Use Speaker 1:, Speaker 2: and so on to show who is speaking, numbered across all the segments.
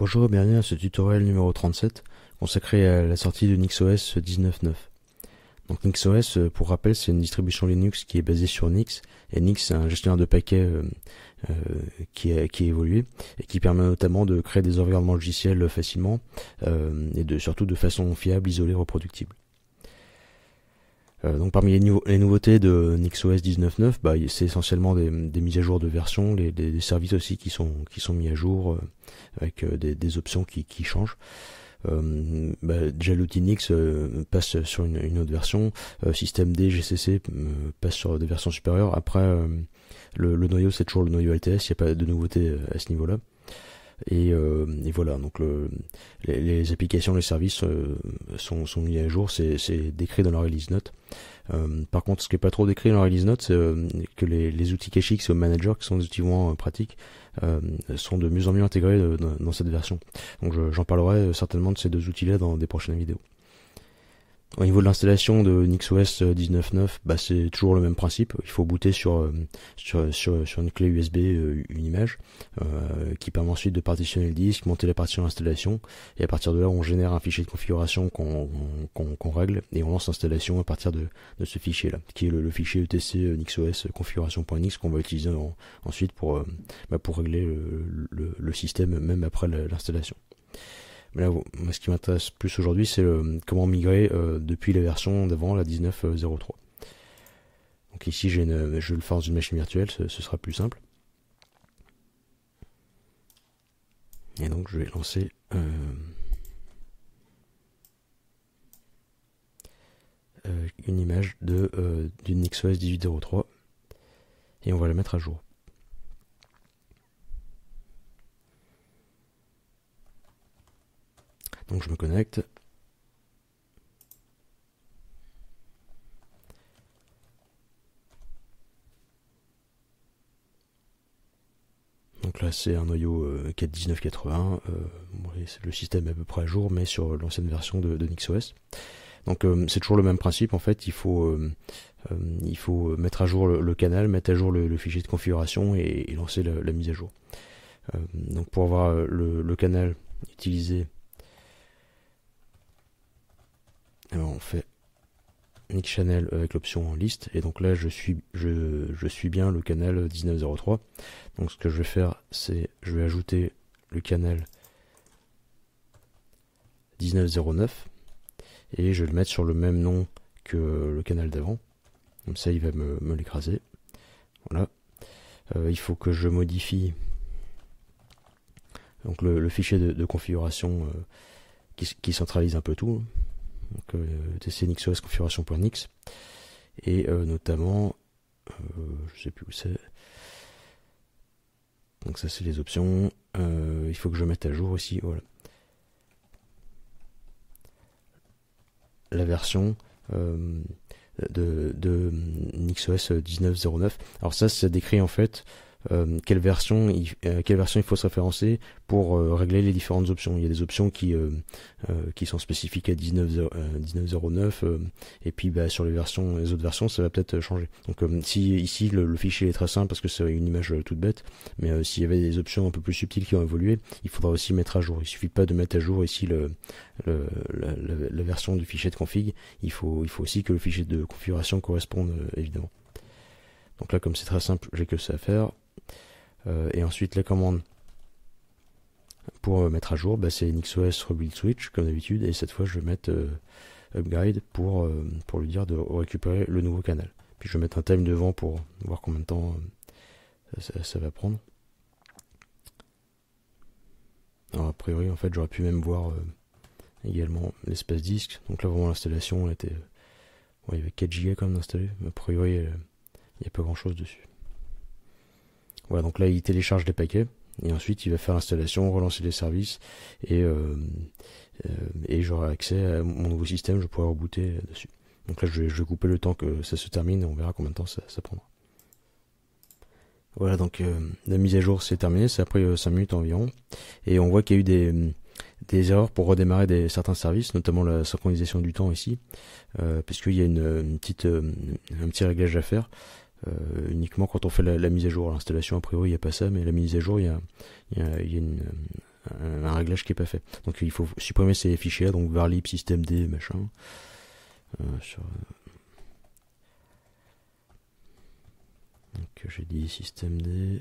Speaker 1: Bonjour et bienvenue à ce tutoriel numéro 37 consacré à la sortie de NixOS 19.9. Donc NixOS, euh, pour rappel, c'est une distribution Linux qui est basée sur Nix et Nix est un gestionnaire de paquets euh, euh, qui, a qui évolué et qui permet notamment de créer des environnements logiciels facilement et de surtout de façon fiable, isolée, reproductible. Euh, donc parmi les, nouveautés de NixOS 19.9, bah, c'est essentiellement des, mises à jour de version, les, des, services aussi qui sont, mis à jour euh, avec euh, des, options qui, changent. Euh, bah, déjà l'outil Nix passe sur une, autre version, système D, GCC passe sur des versions supérieures. Après, le, noyau c'est toujours le noyau LTS, il n'y a pas de nouveautés à ce niveau-là. Euh, et, voilà, donc les, les, applications, les services euh, sont, sont, mis à jour, c'est décrit dans la release note. Euh, par contre, ce qui n'est pas trop décrit dans la release note, c'est que les, outils cachés au Manager, qui sont des outils moins pratiques, sont de mieux en mieux intégrés dans, cette version. Donc j'en parlerai certainement de ces deux outils-là dans des prochaines vidéos. Au niveau de l'installation de NixOS 19.9, euh, bah, c'est toujours le même principe. Il faut booter sur, euh, sur, sur, une clé USB euh, une image qui permet ensuite de partitionner le disque, monter la partition d'installation et à partir de là on génère un fichier de configuration qu'on règle et on lance l'installation à partir de, de ce fichier là qui est le, fichier etc NixOS configuration.nix qu'on va utiliser ensuite pour, bah, pour régler le système même après l'installation. Mais là, ce qui m'intéresse plus aujourd'hui, c'est euh, comment migrer euh, depuis la version d'avant, la 19.03. Euh, donc ici, je vais le faire dans une machine virtuelle, ce, sera plus simple. Et donc, je vais lancer... une image de d'une XOS 1803 et on va la mettre à jour. Donc je me connecte. Donc là c'est un noyau 4.19.81. Euh, euh, le système est à peu près à jour, mais sur l'ancienne version de, de NixOS. Donc euh, c'est toujours le même principe en fait, il faut, il faut mettre à jour le, canal, mettre à jour le, fichier de configuration et, lancer la, mise à jour. donc pour avoir le canal utilisé Ben, on fait Nick Channel avec l'option en liste et donc là je suis je, suis bien le canal 1903 donc ce que je vais faire c'est je vais ajouter le canal 1909 et je vais le mettre sur le même nom que le canal d'avant comme ça il va me, l'écraser voilà euh, il faut que je modifie donc le, fichier de, configuration euh, qui, centralise un peu tout donc euh, configuration.nix et euh, notamment euh, je sais plus où c'est donc ça c'est les options euh, il faut que je mette à jour aussi voilà la version de, de NixOS 19.09 alors ça ça décrit en fait euh, quelle, version il, euh, quelle version il faut se référencer pour euh, régler les différentes options. Il y a des options qui, qui sont spécifiques à 19.09 et puis bah, sur les versions, les autres versions, ça va peut-être changer. Donc si ici le, fichier est très simple parce que c'est une image toute bête, mais s'il y avait des options un peu plus subtiles qui ont évolué, il faudra aussi mettre à jour. Il suffit pas de mettre à jour ici le, la, version du fichier de config. Il faut, il faut aussi que le fichier de configuration corresponde évidemment. Donc là, comme c'est très simple, j'ai que ça à faire. Euh, et ensuite la commande pour euh, mettre à jour, bah, c'est NixOS Rebuild Switch comme d'habitude, et cette fois je vais mettre euh, Upgrade pour, pour lui dire de récupérer le nouveau canal. Puis je vais mettre un time devant pour voir combien de temps ça, va prendre. Alors a priori en fait j'aurais pu même voir également l'espace disque. Donc là vraiment l'installation était. il y avait 4 Go comme même mais a priori il n'y a pas grand chose dessus. Voilà, donc là, il télécharge les paquets et ensuite il va faire l'installation, relancer les services et, euh, euh, et j'aurai accès à mon nouveau système, je pourrai rebooter dessus. Donc là, je vais, couper le temps que ça se termine et on verra combien de temps ça, prendra. Voilà, donc euh, la mise à jour s'est terminée, ça a pris 5 minutes environ. Et on voit qu'il y a eu des, des erreurs pour redémarrer des, certains services, notamment la synchronisation du temps ici, puisqu'il y a une petite, un petit réglage à faire. Euh, uniquement quand on fait la, mise à jour. L'installation, a priori, il n'y a pas ça, mais la mise à jour, il y a, un, réglage qui n'est pas fait. Donc il faut supprimer ces fichiers, là donc varlib, systemd, machin. Euh, euh. Donc j'ai dit systemd,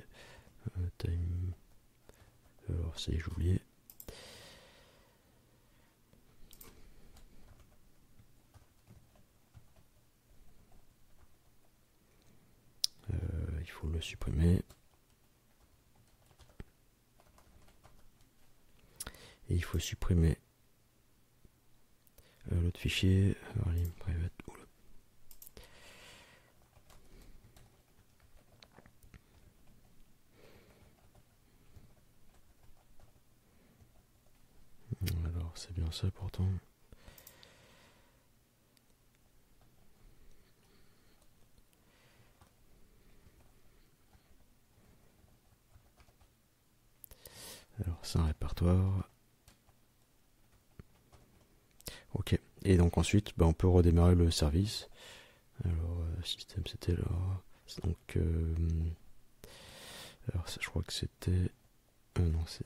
Speaker 1: time. Alors, ça j'ai oublié. faut le supprimer. Et il faut supprimer euh, l'autre fichier, euh, Alors c'est bien ça pourtant. Alors c'est un répertoire. Ok. Et donc ensuite, ben, on peut redémarrer le service. Alors euh, système c'était là. Donc euh, alors je crois que c'était. Euh, non c'est.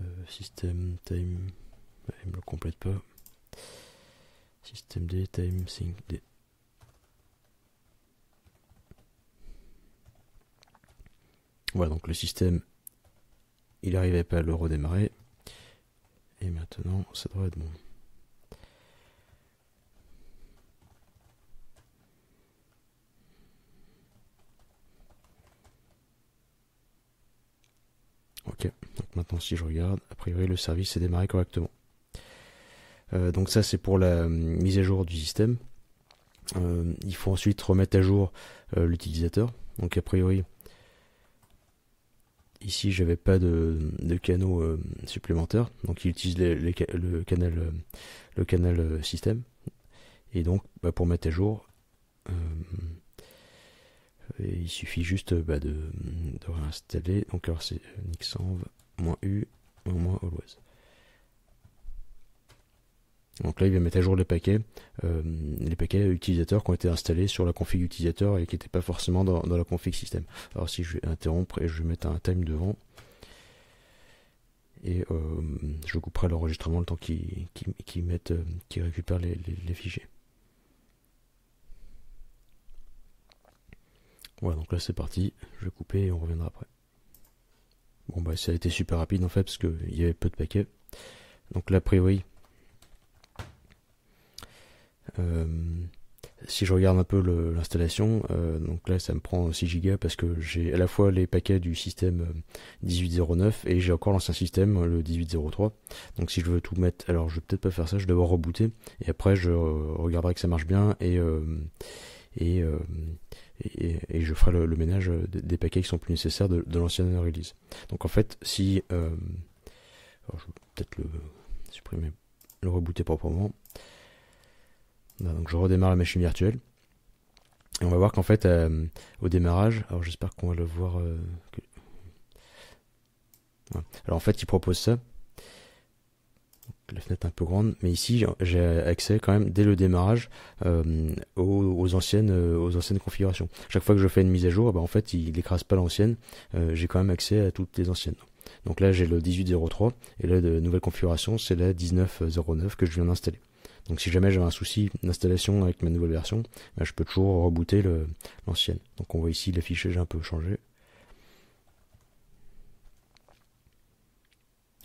Speaker 1: Euh, système time. Il il me le complète pas. Système D time sync D. Voilà, donc le système, il n'arrivait pas à le redémarrer. Et maintenant, ça devrait être bon. Ok, donc maintenant si je regarde, a priori le service est démarré correctement. Euh, donc ça c'est pour la hum, mise à jour du système. Euh, il faut ensuite remettre à jour euh, l'utilisateur. Donc a priori Ici, j'avais pas de, canaux euh, supplémentaires, donc il utilise les, le canal, euh, euh, système. Et donc, bah, pour mettre à jour, il suffit juste bah, de, de réinstaller. Donc, alors c'est nixenv-u Donc là, il va mettre à jour les paquets, euh, les paquets utilisateurs qui ont été installés sur la config utilisateur et qui n'étaient pas forcément dans, la config système. Alors si je vais interrompre et je vais mettre un time devant, et euh, je couperai l'enregistrement le temps qu'ils euh, récupèrent les, fichiers. Voilà, donc là c'est parti, je vais couper et on reviendra après. Bon bah ça a été super rapide en fait parce qu'il y avait peu de paquets. Donc là a priori euh, si je regarde un peu l'installation, euh, donc là ça me prend 6 Go parce que j'ai à la fois les paquets du système 1809 euh, et j'ai encore l'ancien système, le 1803. Donc si je veux tout mettre, alors je vais peut-être pas faire ça, je vais d'abord rebooter et après je regarderai que ça marche bien et et, et, je ferai le, ménage des, paquets qui sont plus nécessaires de, de l'ancienne release. Donc en fait, si je vais peut-être le supprimer, le rebooter proprement. Donc je redémarre la machine virtuelle. Et on va voir qu'en fait, euh, au démarrage, alors j'espère qu'on va le voir. Euh, alors en fait, il propose ça. la fenêtre un peu grande, mais ici j'ai accès quand même dès le démarrage euh, aux, anciennes aux anciennes configurations. Chaque fois que je fais une mise à jour, bah, en fait il n'écrase pas l'ancienne. j'ai quand même accès à toutes les anciennes. Donc là j'ai le 1803 et là de nouvelle configuration c'est la 1909 que je viens d'installer. Donc si jamais j'avais un souci d'installation avec ma nouvelle version, bah, je peux toujours rebooter l'ancienne. Donc on voit ici l'affichage un peu changé.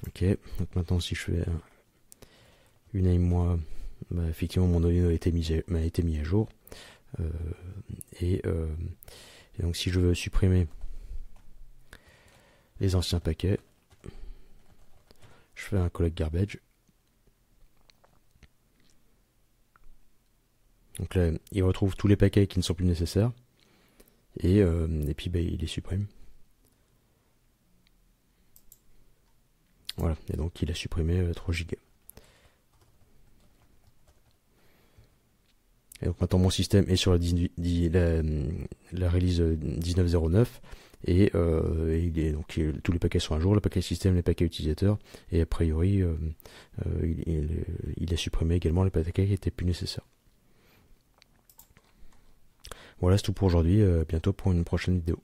Speaker 1: Ok, donc maintenant si je fais une aim moi, bah, effectivement mon donné a été mis à, jour. Euh, et, euh, et, donc si je veux supprimer les anciens paquets, je fais un collect garbage. Donc là, il retrouve tous les paquets qui ne sont plus nécessaires. Et, euh, et puis bah, il les supprime. Voilà, et donc il a supprimé 3 euh, gigas. Et donc maintenant mon système est sur la, la, release 1909 euh, et, donc tous les paquets sont à jour, le paquet système, les paquets utilisateurs et a priori il, il a supprimé également les paquets qui n'étaient plus nécessaires. Voilà, c'est tout pour aujourd'hui. Euh, bientôt pour une prochaine vidéo.